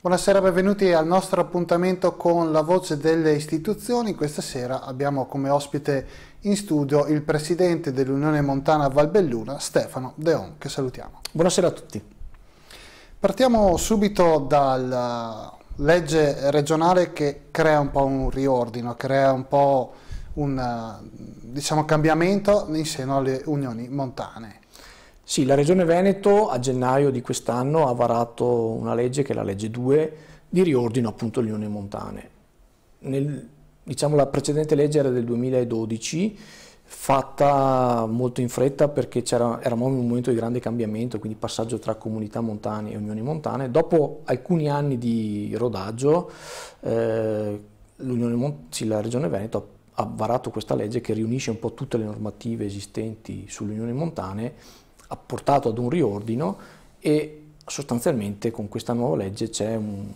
Buonasera, benvenuti al nostro appuntamento con la voce delle istituzioni. Questa sera abbiamo come ospite in studio il presidente dell'Unione Montana Valbelluna, Stefano Deon, che salutiamo. Buonasera a tutti. Partiamo subito dalla eh, legge regionale che crea un po' un riordino, crea un po' un eh, diciamo, cambiamento in seno alle unioni montane. Sì, la Regione Veneto a gennaio di quest'anno ha varato una legge che è la legge 2 di riordino appunto delle unioni montane. Nel, diciamo, la precedente legge era del 2012, fatta molto in fretta perché eravamo in un momento di grande cambiamento, quindi passaggio tra comunità montane e unioni montane. Dopo alcuni anni di rodaggio, eh, sì, la Regione Veneto ha varato questa legge che riunisce un po' tutte le normative esistenti sulle unioni montane ha portato ad un riordino e sostanzialmente con questa nuova legge un,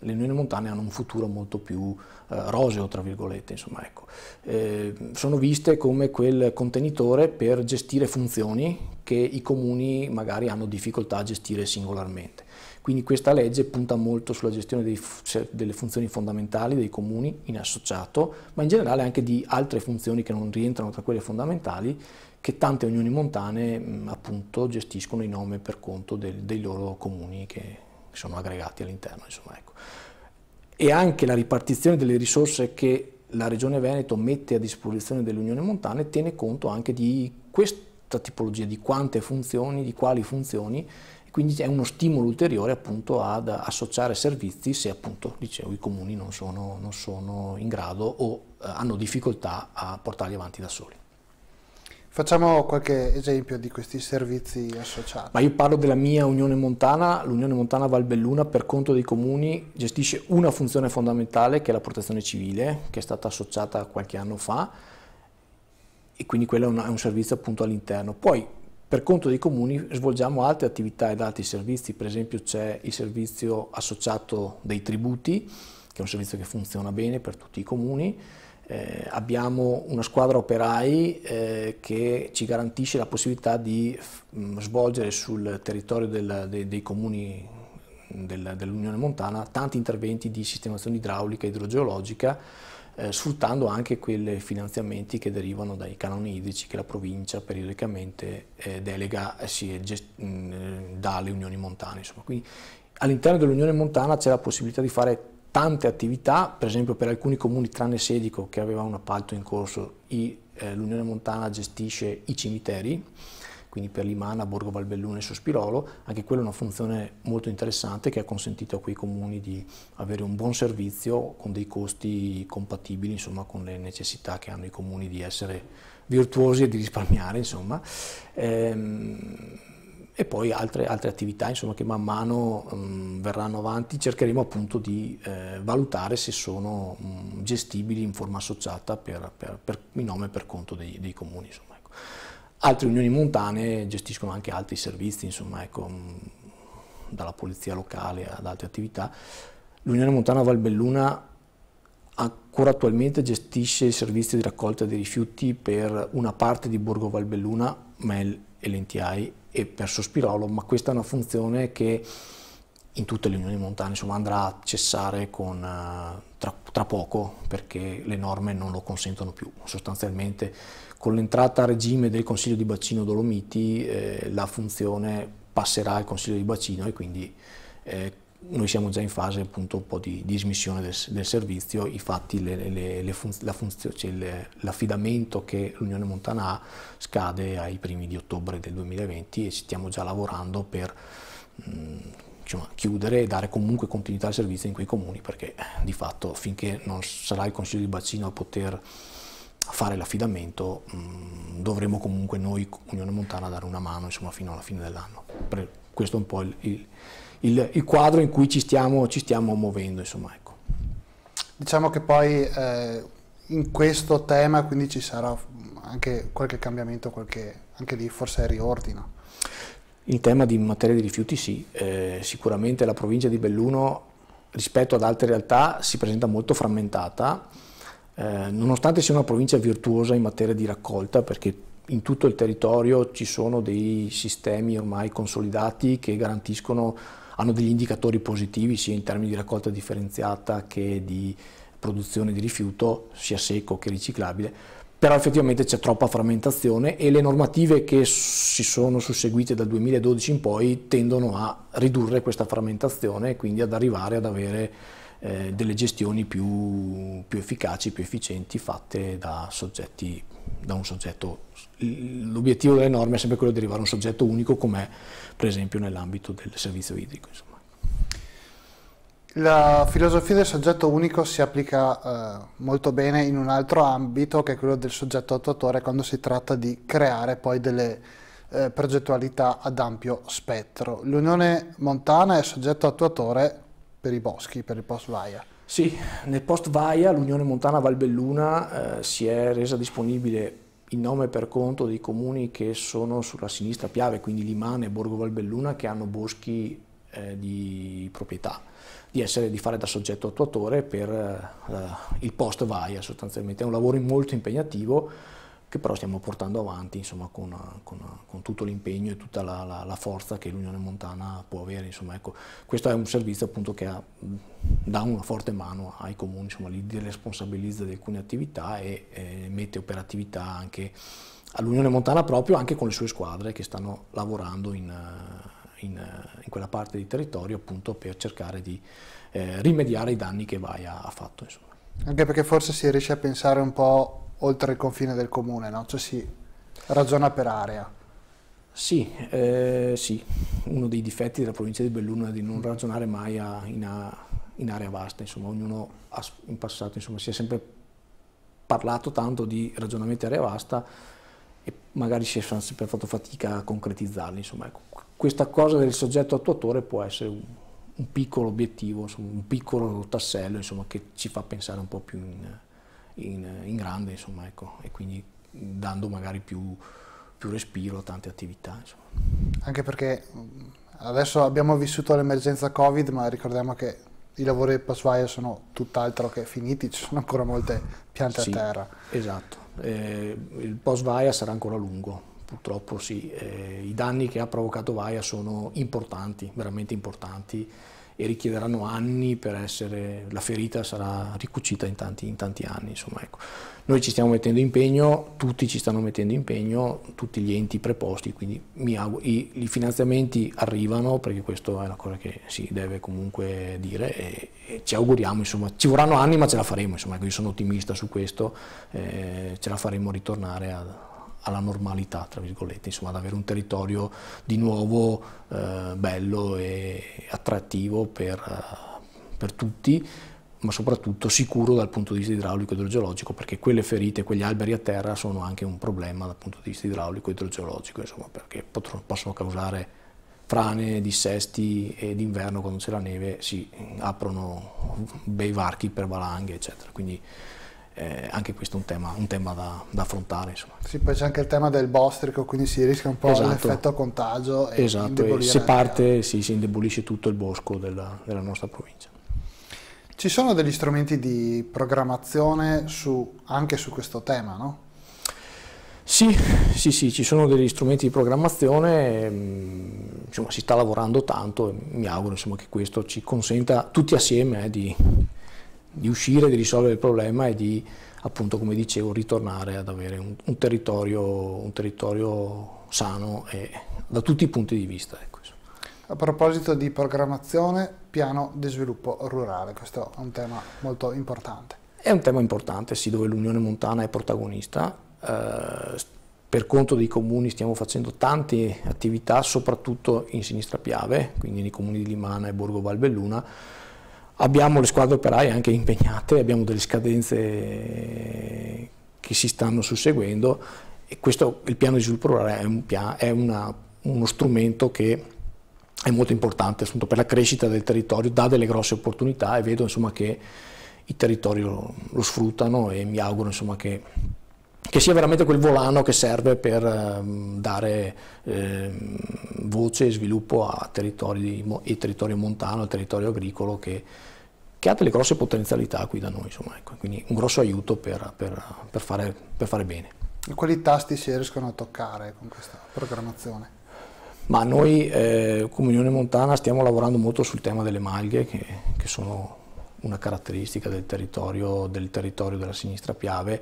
le unioni montane hanno un futuro molto più eh, roseo, tra virgolette, insomma, ecco. eh, sono viste come quel contenitore per gestire funzioni che i comuni magari hanno difficoltà a gestire singolarmente. Quindi questa legge punta molto sulla gestione dei, delle funzioni fondamentali dei comuni in associato, ma in generale anche di altre funzioni che non rientrano tra quelle fondamentali, che tante unioni montane appunto gestiscono i nome per conto del, dei loro comuni che sono aggregati all'interno. Ecco. E anche la ripartizione delle risorse che la Regione Veneto mette a disposizione delle unioni Montane tiene conto anche di questa tipologia, di quante funzioni, di quali funzioni, quindi è uno stimolo ulteriore appunto ad associare servizi se appunto, dicevo, i comuni non sono, non sono in grado o eh, hanno difficoltà a portarli avanti da soli. Facciamo qualche esempio di questi servizi associati. Ma io parlo della mia Unione Montana, l'Unione Montana Valbelluna per conto dei comuni gestisce una funzione fondamentale che è la protezione civile, che è stata associata qualche anno fa e quindi quello è un, è un servizio appunto all'interno. Poi per conto dei comuni svolgiamo altre attività ed altri servizi, per esempio c'è il servizio associato dei tributi, che è un servizio che funziona bene per tutti i comuni, eh, abbiamo una squadra operai eh, che ci garantisce la possibilità di mh, svolgere sul territorio del, de, dei comuni del, dell'Unione Montana tanti interventi di sistemazione idraulica e idrogeologica eh, sfruttando anche quei finanziamenti che derivano dai canoni idrici che la provincia periodicamente eh, delega eh, si mh, eh, dalle Unioni Montane. Insomma. Quindi all'interno dell'Unione Montana c'è la possibilità di fare tante attività, per esempio per alcuni comuni tranne Sedico che aveva un appalto in corso, eh, l'Unione Montana gestisce i cimiteri, quindi per Limana, Borgo Valbellone e Sospirolo, anche quella è una funzione molto interessante che ha consentito a quei comuni di avere un buon servizio con dei costi compatibili insomma, con le necessità che hanno i comuni di essere virtuosi e di risparmiare. Insomma. Ehm, e poi altre, altre attività insomma, che man mano mh, verranno avanti, cercheremo appunto di eh, valutare se sono mh, gestibili in forma associata per, per, per il nome e per conto dei, dei comuni. Insomma, ecco. Altre unioni montane gestiscono anche altri servizi, insomma, ecco, mh, dalla polizia locale ad altre attività. L'Unione Montana Valbelluna ancora attualmente gestisce i servizi di raccolta dei rifiuti per una parte di Borgo Valbelluna, MEL e l'NTI e perso Spirolo, ma questa è una funzione che in tutte le unioni montane insomma, andrà a cessare con, eh, tra, tra, poco perché le norme non lo consentono più. Sostanzialmente con l'entrata a regime del Consiglio di Bacino Dolomiti eh, la funzione passerà al Consiglio di Bacino e quindi eh, noi siamo già in fase appunto un po' di dismissione del, del servizio, infatti le, le, le funz, la funzio, cioè l'affidamento che l'Unione Montana ha scade ai primi di ottobre del 2020 e ci stiamo già lavorando per mh, mm, diciamo, chiudere e dare comunque continuità al servizio in quei comuni perché di fatto finché non sarà il Consiglio di Bacino a poter fare l'affidamento mm, dovremo comunque noi Unione Montana dare una mano insomma, fino alla fine dell'anno questo è un po' il, il, il quadro in cui ci stiamo, ci stiamo muovendo. Insomma, ecco. Diciamo che poi eh, in questo tema quindi ci sarà anche qualche cambiamento, qualche, anche lì forse riordino. Il tema di materia di rifiuti sì, eh, sicuramente la provincia di Belluno rispetto ad altre realtà si presenta molto frammentata, eh, nonostante sia una provincia virtuosa in materia di raccolta perché in tutto il territorio ci sono dei sistemi ormai consolidati che garantiscono, hanno degli indicatori positivi sia in termini di raccolta differenziata che di produzione di rifiuto, sia secco che riciclabile, però effettivamente c'è troppa frammentazione e le normative che si sono susseguite dal 2012 in poi tendono a ridurre questa frammentazione e quindi ad arrivare ad avere eh, delle gestioni più, più efficaci, più efficienti fatte da soggetti da un soggetto. L'obiettivo delle norme è sempre quello di arrivare a un soggetto unico come per esempio nell'ambito del servizio idrico. Insomma. La filosofia del soggetto unico si applica eh, molto bene in un altro ambito che è quello del soggetto attuatore quando si tratta di creare poi delle eh, progettualità ad ampio spettro. L'Unione Montana è soggetto attuatore per i boschi, per il post-vaia. Sì, nel post VAIA l'Unione Montana Valbelluna eh, si è resa disponibile in nome e per conto dei comuni che sono sulla sinistra Piave, quindi Limane e Borgo Valbelluna, che hanno boschi eh, di proprietà, di, essere, di, fare da soggetto attuatore per eh, il post VAIA sostanzialmente. È un lavoro molto impegnativo che però stiamo portando avanti insomma, con, con, con, tutto l'impegno e tutta la, la, la, forza che l'Unione Montana può avere. Insomma, ecco, questo è un servizio appunto, che ha, dà una forte mano ai comuni, insomma, li responsabilizza di alcune attività e eh, mette operatività anche all'Unione Montana proprio, anche con le sue squadre che stanno lavorando in, in, in quella parte di territorio appunto, per cercare di eh, rimediare i danni che Vaia ha fatto. Anche perché forse si riesce a pensare un po' oltre il confine del comune, no? cioè si ragiona per area. Sì, eh, sì, uno dei difetti della provincia di Belluno è di non ragionare mai a, in, a, in, area vasta, insomma, ognuno ha, in passato insomma, si è sempre parlato tanto di ragionamenti area vasta e magari si è sempre fatto fatica a concretizzarli, insomma, ecco. questa cosa del soggetto attuatore può essere un, un piccolo obiettivo, insomma, un piccolo tassello insomma, che ci fa pensare un po' più in, in, in grande, insomma, ecco, e quindi dando magari più, più respiro a tante attività. Insomma. Anche perché mm, adesso abbiamo vissuto l'emergenza Covid, ma ricordiamo che i lavori del Pasvaio sono tutt'altro che finiti, ci sono ancora molte piante sì, a terra. Esatto, eh, il post-Vaia sarà ancora lungo, purtroppo sì. Eh, I danni che ha provocato Vaia sono importanti, veramente importanti e richiederanno anni per essere, la ferita sarà ricucita in tanti, in tanti anni. Insomma, ecco. Noi ci stiamo mettendo impegno, tutti ci stanno mettendo impegno, tutti gli enti preposti, quindi auguro, i, i, finanziamenti arrivano perché questa è una cosa che si deve comunque dire e, e ci auguriamo, insomma, ci vorranno anni ma ce la faremo, insomma, ecco, io sono ottimista su questo, eh, ce la faremo ritornare a, alla normalità, tra virgolette, insomma ad avere un territorio di nuovo eh, bello e attrattivo per, eh, per tutti ma soprattutto sicuro dal punto di vista idraulico e idrogeologico, perché quelle ferite, quegli alberi a terra sono anche un problema dal punto di vista idraulico e idrogeologico, insomma, perché possono causare frane, dissesti e d'inverno quando c'è la neve si aprono bei varchi per valanghe, eccetera. Quindi eh, anche questo è un tema, un tema da, da, affrontare. Insomma. Sì, poi c'è anche il tema del bostrico, quindi si rischia un po' esatto. l'effetto contagio. E esatto, e se parte sì, si indebolisce tutto il bosco della, della nostra provincia. Ci sono degli strumenti di programmazione su, anche su questo tema, no? Sì, sì, sì, ci sono degli strumenti di programmazione, mm, insomma si sta lavorando tanto e mi auguro insomma, che questo ci consenta tutti assieme eh, di di uscire, di risolvere il problema e di, appunto, come dicevo, ritornare ad avere un, un, territorio, un territorio, sano e, da tutti i punti di vista. Ecco. A proposito di programmazione, piano di sviluppo rurale, questo è un tema molto importante. È un tema importante, sì, dove l'Unione Montana è protagonista. Eh, per conto dei comuni stiamo facendo tante attività, soprattutto in sinistra Piave, quindi nei comuni di Limana e Borgo Valbelluna, Abbiamo le squadre operaie anche impegnate, abbiamo delle scadenze che si stanno susseguendo e questo, il piano di sviluppo rurale è, un piano, è una, uno strumento che è molto importante appunto, per la crescita del territorio, dà delle grosse opportunità e vedo insomma, che i territori lo, lo sfruttano e mi auguro insomma, che che sia veramente quel volano che serve per ehm, dare eh, voce e sviluppo a territori, e territorio montano, al territorio agricolo che, che, ha delle grosse potenzialità qui da noi, insomma, ecco. quindi un grosso aiuto per, per, per, fare, per fare bene. E quali tasti si riescono a toccare con questa programmazione? Ma noi eh, come Unione Montana stiamo lavorando molto sul tema delle malghe, che, che sono una caratteristica del territorio, del territorio della sinistra Piave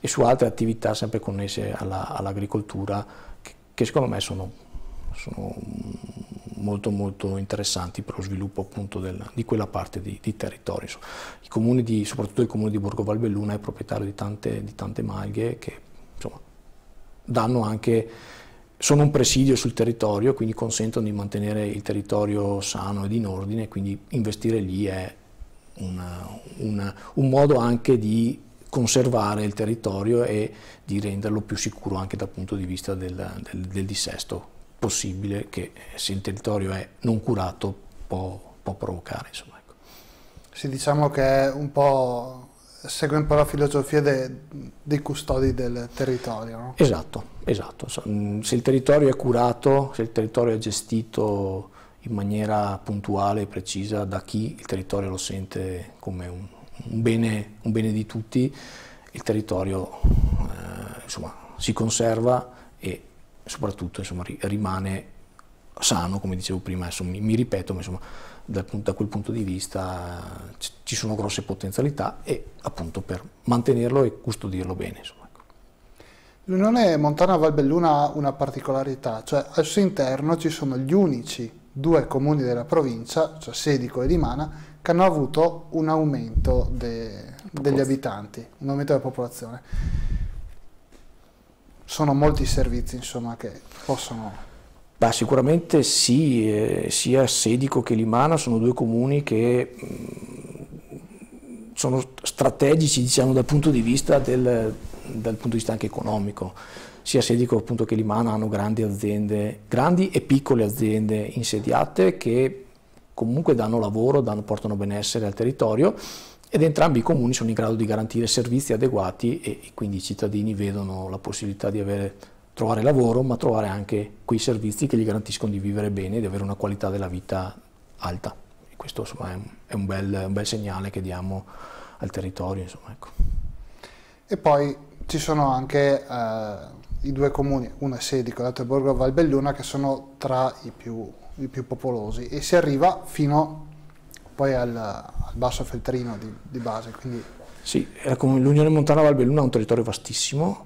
e su altre attività sempre connesse all'agricoltura che, che, secondo me sono, sono, molto, molto interessanti per lo sviluppo appunto del, di quella parte di, di territorio. I di, soprattutto il comune di Borgo Valbelluna è proprietario di tante, di tante malghe che insomma, danno anche sono un presidio sul territorio, quindi consentono di mantenere il territorio sano ed in ordine, quindi investire lì è una, una, un modo anche di conservare il territorio e di renderlo più sicuro anche dal punto di vista del, del, del dissesto possibile che eh, se il territorio è non curato può, può provocare. Insomma, ecco. Sì, diciamo che un po' segue un po' la filosofia de, dei custodi del territorio. No? Esatto, esatto. Mm, se il territorio è curato, se il territorio è gestito in maniera puntuale e precisa da chi il territorio lo sente come un, un, bene, un bene, di tutti, il territorio eh, insomma, si conserva e soprattutto insomma, rimane sano, come dicevo prima, insomma, mi, mi, ripeto, ma insomma, da, da quel punto di vista eh, ci sono grosse potenzialità e appunto per mantenerlo e custodirlo bene. Insomma. L'Unione ecco. Montana Valbelluna ha una particolarità, cioè al suo interno ci sono gli unici due comuni della provincia, cioè Sedico e Limana, che hanno avuto un aumento de, degli abitanti, un aumento della popolazione. Sono molti i servizi insomma, che possono... Bah, sicuramente sì, eh, sia Sedico che Limana sono due comuni che mh, mm, sono strategici diciamo, dal punto di vista del, dal punto di vista anche economico sia Sedico appunto che Limana hanno grandi aziende, grandi e piccole aziende insediate che comunque danno lavoro, danno, portano benessere al territorio ed entrambi i comuni sono in grado di garantire servizi adeguati e, e quindi i cittadini vedono la possibilità di avere, trovare lavoro ma trovare anche quei servizi che gli garantiscono di vivere bene e di avere una qualità della vita alta. E questo insomma, è, un bel, un, bel, segnale che diamo al territorio. Insomma, ecco. E poi ci sono anche eh i due comuni, uno è Sedico e l'altro è Borgo Valbelluna, che sono tra i più, i più popolosi e si arriva fino poi al, al basso feltrino di, di base. Quindi... Sì, l'Unione Montana Valbelluna è un territorio vastissimo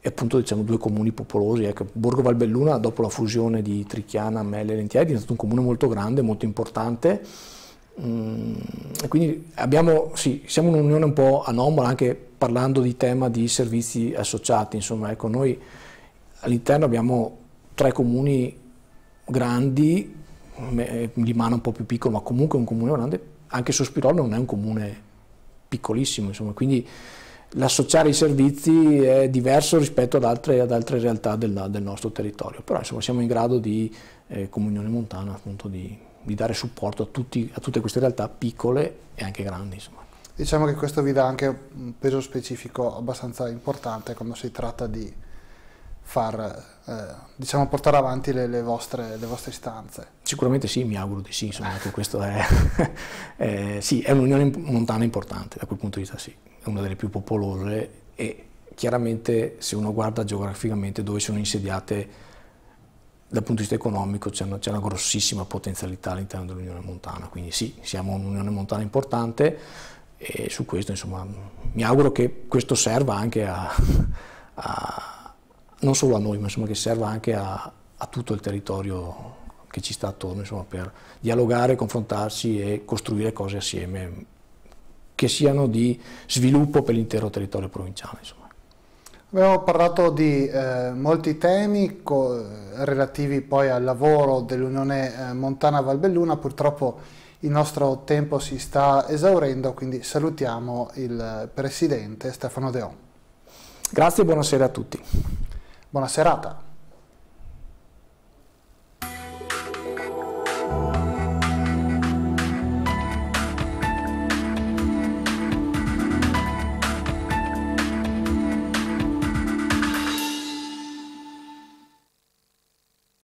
e appunto diciamo due comuni popolosi. Ecco, Borgo Valbelluna dopo la fusione di Trichiana, Melle e Lentieri è diventato un comune molto grande, molto importante Mm, quindi abbiamo, sì, siamo un'unione un po' anomala anche parlando di tema di servizi associati, insomma, ecco, noi all'interno abbiamo tre comuni grandi, Limano un po' più piccolo, ma comunque un comune grande, anche Sospirol non è un comune piccolissimo, insomma, quindi l'associare i servizi è diverso rispetto ad altre, ad altre realtà del, del, nostro territorio, però insomma siamo in grado di, eh, Comunione Montana, appunto di di dare supporto a, tutti, a, tutte queste realtà piccole e anche grandi. Insomma. Diciamo che questo vi dà anche un peso specifico abbastanza importante quando si tratta di far, eh, diciamo, portare avanti le, le, vostre, le, vostre, istanze. Sicuramente sì, mi auguro di sì, insomma, questo è, eh, sì, è un'unione montana importante, da quel punto di vista sì, è una delle più popolose e chiaramente se uno guarda geograficamente dove sono insediate dal punto di vista economico c'è una, una, grossissima potenzialità all'interno dell'Unione Montana, quindi sì, siamo un'Unione Montana importante e su questo insomma, mi auguro che questo serva anche a, a non solo a noi, ma insomma, che serva anche a, a, tutto il territorio che ci sta attorno insomma, per dialogare, confrontarsi e costruire cose assieme che siano di sviluppo per l'intero territorio provinciale. Abbiamo parlato di eh, molti temi relativi poi al lavoro dell'Unione eh, Montana Valbelluna, purtroppo il nostro tempo si sta esaurendo, quindi salutiamo il Presidente Stefano Deon. Grazie e buonasera a tutti. Buona serata.